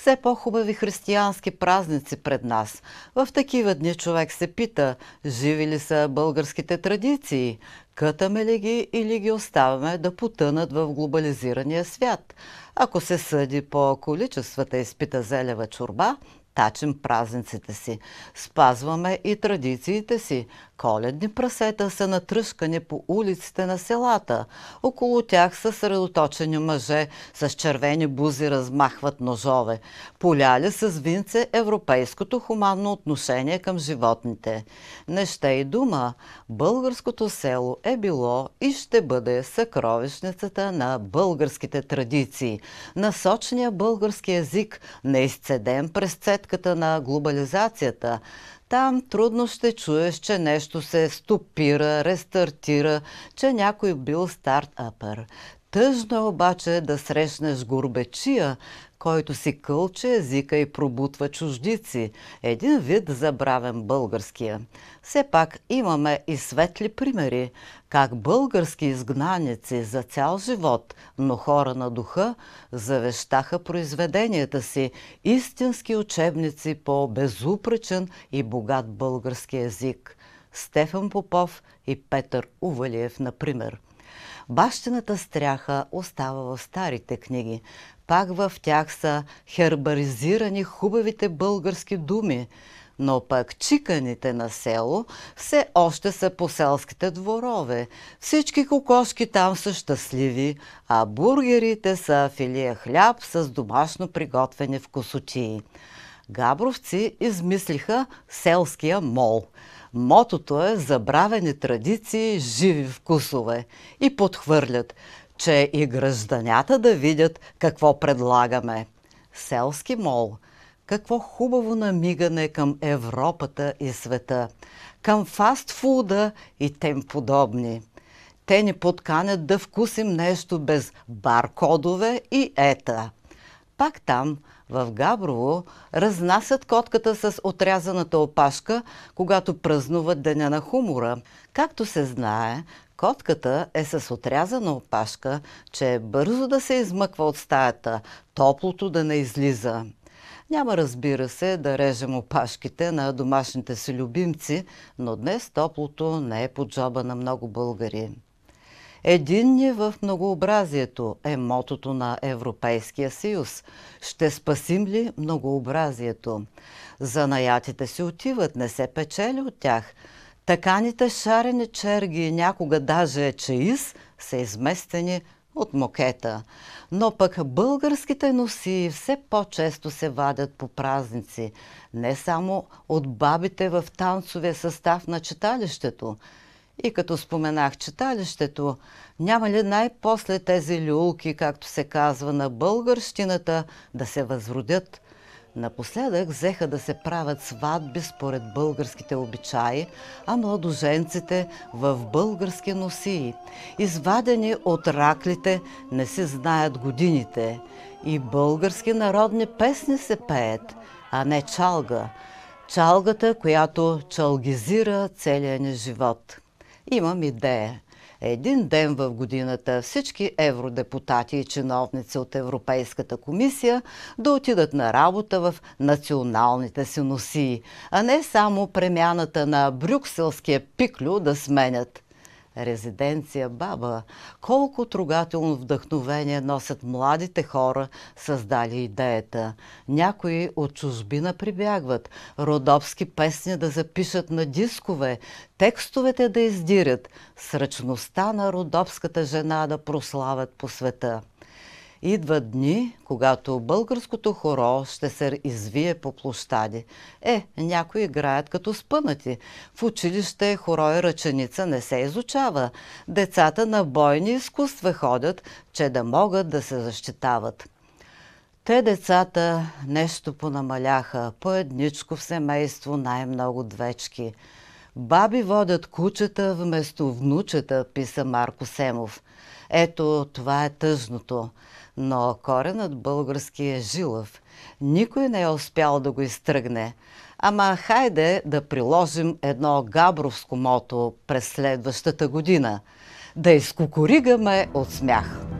все по-хубави християнски празници пред нас. В такива дни човек се пита, живи ли са българските традиции, кътаме ли ги или ги оставаме да потънат в глобализирания свят. Ако се съди по количествата изпита зелева чорба, тачим празниците си. Спазваме и традициите си, Коледни прасета са натръшкани по улиците на селата. Около тях са средоточени мъже, с червени бузи размахват ножове. Поляли с винце европейското хуманно отношение към животните. Не ще и дума, българското село е било и ще бъде съкровищницата на българските традиции. Насочния български язик, изцеден през цетката на глобализацията – там трудно ще чуеш, че нещо се стопира, рестартира, че някой бил стартапър. Тъжно е обаче да срещнеш горбечия, който си кълче езика и пробутва чуждици, един вид забравен българския. Все пак имаме и светли примери, как български изгнаници за цял живот, но хора на духа, завещаха произведенията си, истински учебници по безупречен и богат български език. Стефан Попов и Петър Увалиев, например – Бащината стряха остава в старите книги. Пак в тях са хербаризирани хубавите български думи, но пък чиканите на село все още са по селските дворове. Всички кокошки там са щастливи, а бургерите са филия хляб с домашно приготвени вкусотии. Габровци измислиха селския мол – Мотото е забравени традиции, живи вкусове и подхвърлят, че и гражданята да видят какво предлагаме. Селски мол – какво хубаво намигане към Европата и света, към фастфуда и тем подобни. Те ни подканят да вкусим нещо без баркодове и ета. Пак там – в Габрово разнасят котката с отрязаната опашка, когато празнуват Деня на хумора. Както се знае, котката е с отрязана опашка, че е бързо да се измъква от стаята, топлото да не излиза. Няма разбира се да режем опашките на домашните си любимци, но днес топлото не е под джоба на много българи. Единни е в многообразието е мотото на Европейския съюз. Ще спасим ли многообразието? Занаятите си отиват, не се печели от тях. Таканите шарени черги, някога даже чеис, са изместени от мокета. Но пък българските носи все по-често се вадят по празници, не само от бабите в танцовия състав на читалището – и като споменах читалището, няма ли най-после тези люлки, както се казва на българщината, да се възродят? Напоследък взеха да се правят сватби според българските обичаи, а младоженците в български носии. Извадени от раклите не си знаят годините. И български народни песни се пеят, а не чалга. Чалгата, която чалгизира целия ни живот. Имам идея. Един ден в годината всички евродепутати и чиновници от Европейската комисия да отидат на работа в националните си носии, а не само премяната на брюкселския пиклю да сменят – резиденция Баба. Колко трогателно вдъхновение носят младите хора, създали идеята. Някои от чужбина прибягват, родопски песни да запишат на дискове, текстовете да издирят, с ръчността на родопската жена да прославят по света. Идват дни, когато българското хоро ще се извие по площади. Е, някои играят като спънати. В училище хоро и ръченица не се изучава. Децата на бойни изкуства ходят, че да могат да се защитават. Те децата нещо понамаляха, по едничко в семейство най-много двечки – Баби водят кучета вместо внучета, писа Марко Семов. Ето, това е тъжното. Но коренът български е жилъв. Никой не е успял да го изтръгне. Ама хайде да приложим едно габровско мото през следващата година. Да изкукоригаме от смях.